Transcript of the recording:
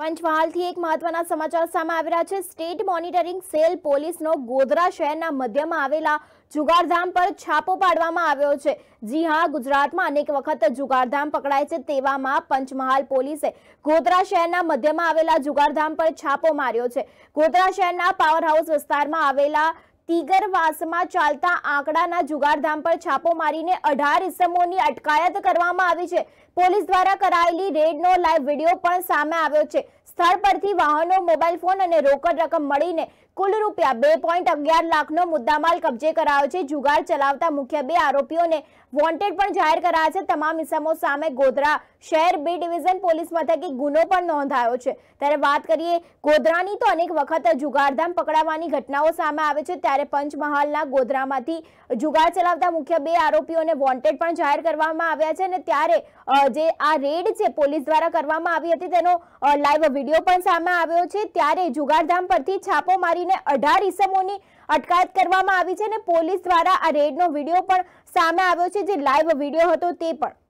પંચમહાલથી એક મહત્વના સમાચાર સામે આવી છે સ્ટેટ મોનિટરિંગ સેલ પોલીસનો ગોધરા શહેરના મધ્યમાં આવેલા જુગારધામ પર છાપો પાડવામાં આવ્યો છે જી હા ગુજરાતમાં અનેક વખત જુગારધામ પકડાય છે તેવામાં પંચમહાલ પોલીસે ગોધરા શહેરના મધ્યમાં આવેલા જુગારધામ પર છાપો માર્યો છે ગોધરા શહેરના પાવર હાઉસ વિસ્તારમાં આવેલા તીગરવાસમાં ચાલતા આંકડાના જુગારધામ પર છાપો મારીને અઢાર ઇસમોની અટકાયત કરવામાં આવી છે પોલીસ દ્વારા કરાયેલી રેડનો લાઈવ વિડીયો પણ સામે આવ્યો છે સ્થળ પરથી વાહનો મોબાઈલ ફોન અને રોકડ રકમ મળીને કુલ રૂપિયા બે પોઈન્ટ અગિયાર લાખનો મુદ્દામાલ કબજે કરાયો છે જુગાર ચલાવતા મુખ્ય બે આરોપીઓને વોન્ટેડ પણ જાહેર કરાયા છે તમામ ઇસમો સામે ગોધરા શહેર બી ડિવિઝન પોલીસ મથકે ગુનો પણ નોંધાયો છે ત્યારે વાત કરીએ ગોધરાની તો અનેક વખત જુગારધામ પકડાવવાની ઘટનાઓ સામે આવે છે ત્યારે પંચમહાલના ગોધરામાંથી જુગાર ચલાવતા મુખ્ય બે આરોપીઓને વોન્ટેડ પણ જાહેર કરવામાં આવ્યા છે અને ત્યારે જે આ રેડ છે પોલીસ દ્વારા કરવામાં આવી હતી તેનો લાઈવ વિડીયો પણ સામે આવ્યો છે ત્યારે જુગારધામ પરથી છાપો મારી કરીને અઢાર ઈસમોની અટકાયત કરવામાં આવી છે અને પોલીસ દ્વારા આ રેડનો વિડીયો પણ સામે આવ્યો છે જે લાઈવ વિડીયો હતો તે પણ